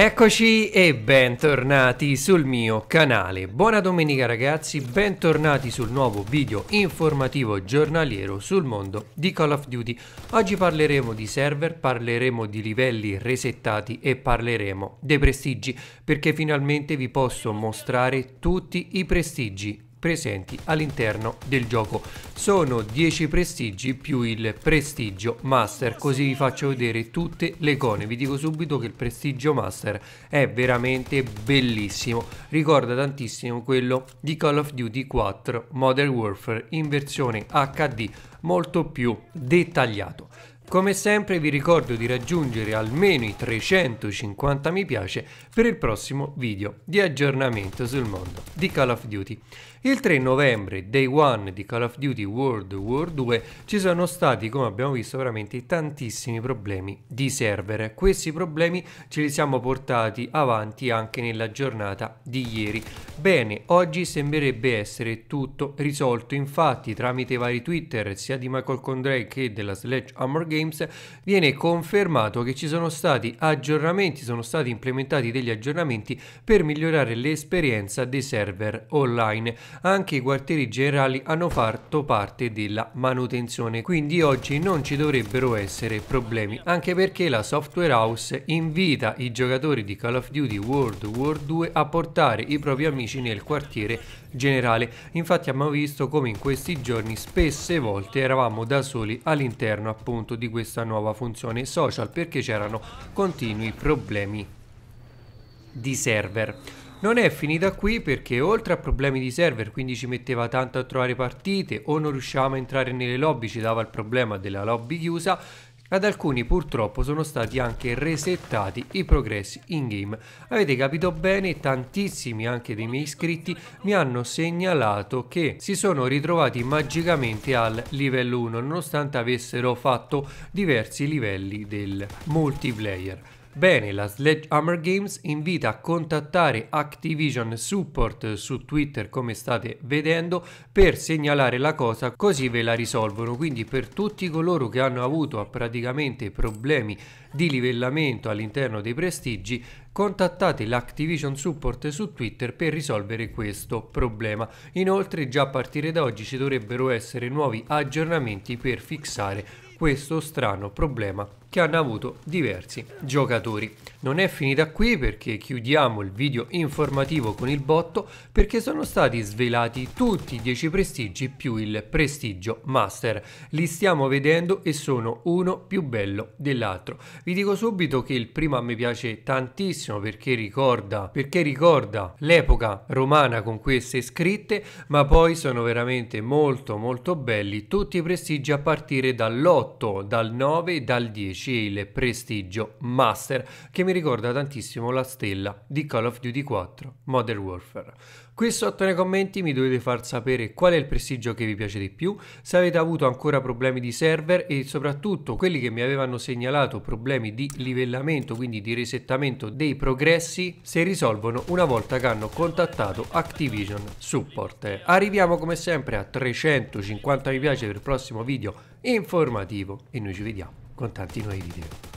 Eccoci e bentornati sul mio canale. Buona domenica ragazzi, bentornati sul nuovo video informativo giornaliero sul mondo di Call of Duty. Oggi parleremo di server, parleremo di livelli resettati e parleremo dei prestigi perché finalmente vi posso mostrare tutti i prestigi presenti all'interno del gioco. Sono 10 prestigi più il prestigio master, così vi faccio vedere tutte le icone. Vi dico subito che il prestigio master è veramente bellissimo, ricorda tantissimo quello di Call of Duty 4 Modern Warfare in versione HD molto più dettagliato. Come sempre vi ricordo di raggiungere almeno i 350 mi piace per il prossimo video di aggiornamento sul mondo di Call of Duty. Il 3 novembre, day 1 di Call of Duty World War 2, ci sono stati, come abbiamo visto, veramente tantissimi problemi di server. Questi problemi ce li siamo portati avanti anche nella giornata di ieri. Bene, oggi sembrerebbe essere tutto risolto, infatti tramite vari Twitter sia di Michael Condray che della Sledge Armor Game Games, viene confermato che ci sono stati aggiornamenti, sono stati implementati degli aggiornamenti per migliorare l'esperienza dei server online. Anche i quartieri generali hanno fatto parte della manutenzione, quindi oggi non ci dovrebbero essere problemi, anche perché la software house invita i giocatori di Call of Duty World War 2 a portare i propri amici nel quartiere generale. Infatti abbiamo visto come in questi giorni spesse volte eravamo da soli all'interno appunto di di questa nuova funzione social perché c'erano continui problemi di server. Non è finita qui perché oltre a problemi di server, quindi ci metteva tanto a trovare partite o non riuscivamo a entrare nelle lobby, ci dava il problema della lobby chiusa, ad alcuni purtroppo sono stati anche resettati i progressi in game. Avete capito bene, tantissimi anche dei miei iscritti mi hanno segnalato che si sono ritrovati magicamente al livello 1 nonostante avessero fatto diversi livelli del multiplayer. Bene, la Sledgehammer Games invita a contattare Activision Support su Twitter come state vedendo per segnalare la cosa così ve la risolvono. Quindi per tutti coloro che hanno avuto eh, praticamente problemi di livellamento all'interno dei prestigi contattate l'Activision Support su Twitter per risolvere questo problema. Inoltre già a partire da oggi ci dovrebbero essere nuovi aggiornamenti per fissare questo strano problema che hanno avuto diversi giocatori. Non è finita qui perché chiudiamo il video informativo con il botto perché sono stati svelati tutti i 10 prestigi più il prestigio master. Li stiamo vedendo e sono uno più bello dell'altro. Vi dico subito che il primo a me piace tantissimo perché ricorda, perché ricorda l'epoca romana con queste scritte ma poi sono veramente molto molto belli tutti i prestigi a partire dall'8, dal 9 dal 10 2011 il prestigio Master che mi ricorda tantissimo la stella di Call of Duty 4 Modern Warfare. Qui sotto nei commenti mi dovete far sapere qual è il prestigio che vi piace di più, se avete avuto ancora problemi di server e soprattutto quelli che mi avevano segnalato problemi di livellamento, quindi di resettamento dei progressi, se risolvono una volta che hanno contattato Activision Support. Arriviamo come sempre a 350 mi piace per il prossimo video informativo e noi ci vediamo Constantino video e